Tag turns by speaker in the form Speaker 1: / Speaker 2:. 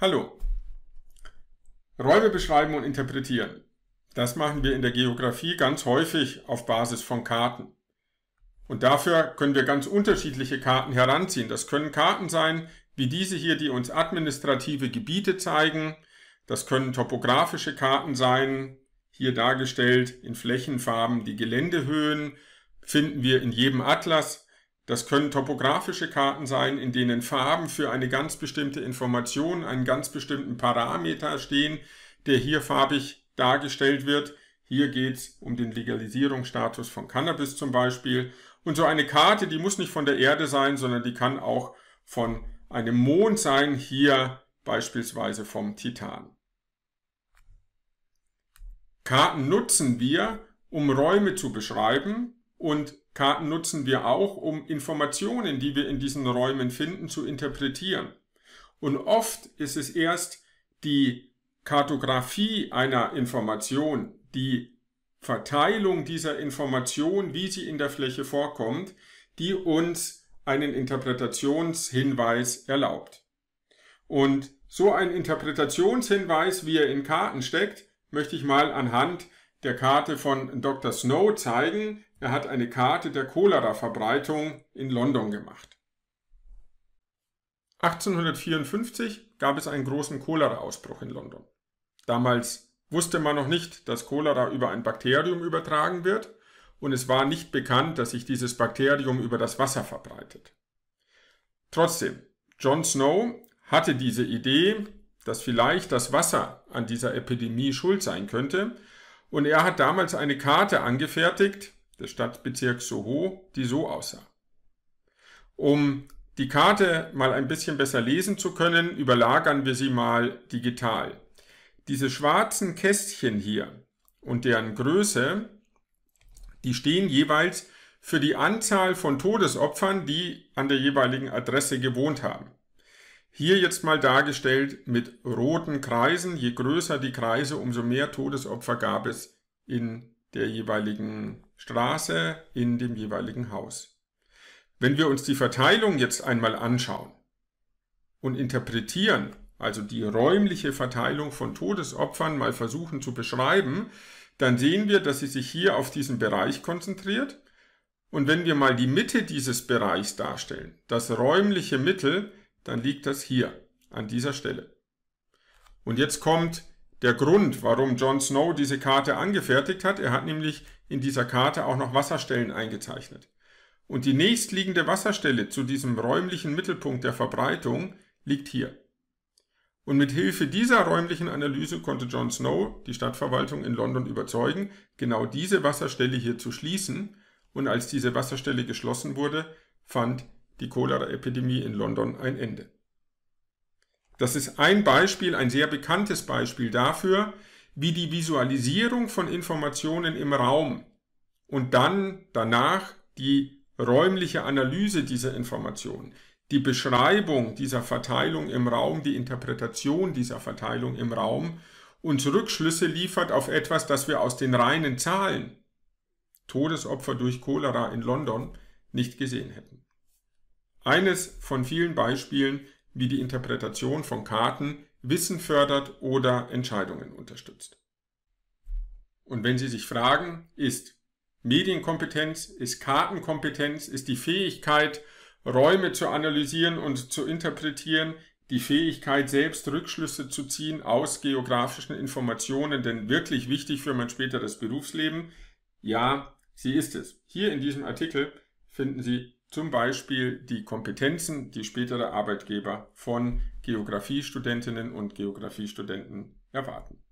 Speaker 1: Hallo. Räume beschreiben und interpretieren. Das machen wir in der Geografie ganz häufig auf Basis von Karten. Und dafür können wir ganz unterschiedliche Karten heranziehen. Das können Karten sein, wie diese hier, die uns administrative Gebiete zeigen. Das können topografische Karten sein, hier dargestellt in Flächenfarben die Geländehöhen, finden wir in jedem Atlas das können topografische Karten sein, in denen Farben für eine ganz bestimmte Information, einen ganz bestimmten Parameter stehen, der hier farbig dargestellt wird. Hier geht es um den Legalisierungsstatus von Cannabis zum Beispiel. Und so eine Karte, die muss nicht von der Erde sein, sondern die kann auch von einem Mond sein, hier beispielsweise vom Titan. Karten nutzen wir, um Räume zu beschreiben, und Karten nutzen wir auch, um Informationen, die wir in diesen Räumen finden, zu interpretieren. Und oft ist es erst die Kartografie einer Information, die Verteilung dieser Information, wie sie in der Fläche vorkommt, die uns einen Interpretationshinweis erlaubt. Und so ein Interpretationshinweis, wie er in Karten steckt, möchte ich mal anhand der Karte von Dr. Snow zeigen, er hat eine Karte der Cholera-Verbreitung in London gemacht. 1854 gab es einen großen Cholera-Ausbruch in London. Damals wusste man noch nicht, dass Cholera über ein Bakterium übertragen wird und es war nicht bekannt, dass sich dieses Bakterium über das Wasser verbreitet. Trotzdem, John Snow hatte diese Idee, dass vielleicht das Wasser an dieser Epidemie schuld sein könnte und er hat damals eine Karte angefertigt, des Stadtbezirks Soho, die so aussah. Um die Karte mal ein bisschen besser lesen zu können, überlagern wir sie mal digital. Diese schwarzen Kästchen hier und deren Größe, die stehen jeweils für die Anzahl von Todesopfern, die an der jeweiligen Adresse gewohnt haben. Hier jetzt mal dargestellt mit roten Kreisen. Je größer die Kreise, umso mehr Todesopfer gab es in der jeweiligen Straße, in dem jeweiligen Haus. Wenn wir uns die Verteilung jetzt einmal anschauen und interpretieren, also die räumliche Verteilung von Todesopfern mal versuchen zu beschreiben, dann sehen wir, dass sie sich hier auf diesen Bereich konzentriert. Und wenn wir mal die Mitte dieses Bereichs darstellen, das räumliche Mittel, dann liegt das hier, an dieser Stelle. Und jetzt kommt der Grund, warum Jon Snow diese Karte angefertigt hat. Er hat nämlich in dieser Karte auch noch Wasserstellen eingezeichnet. Und die nächstliegende Wasserstelle zu diesem räumlichen Mittelpunkt der Verbreitung liegt hier. Und mit Hilfe dieser räumlichen Analyse konnte Jon Snow die Stadtverwaltung in London überzeugen, genau diese Wasserstelle hier zu schließen. Und als diese Wasserstelle geschlossen wurde, fand die Cholera-Epidemie in London ein Ende. Das ist ein Beispiel, ein sehr bekanntes Beispiel dafür, wie die Visualisierung von Informationen im Raum und dann danach die räumliche Analyse dieser Informationen, die Beschreibung dieser Verteilung im Raum, die Interpretation dieser Verteilung im Raum uns Rückschlüsse liefert auf etwas, das wir aus den reinen Zahlen Todesopfer durch Cholera in London nicht gesehen hätten. Eines von vielen Beispielen, wie die Interpretation von Karten Wissen fördert oder Entscheidungen unterstützt. Und wenn Sie sich fragen, ist Medienkompetenz, ist Kartenkompetenz, ist die Fähigkeit, Räume zu analysieren und zu interpretieren, die Fähigkeit, selbst Rückschlüsse zu ziehen aus geografischen Informationen, denn wirklich wichtig für mein späteres Berufsleben? Ja, sie ist es. Hier in diesem Artikel finden Sie zum Beispiel die Kompetenzen, die spätere Arbeitgeber von Geografiestudentinnen und Geografiestudenten erwarten.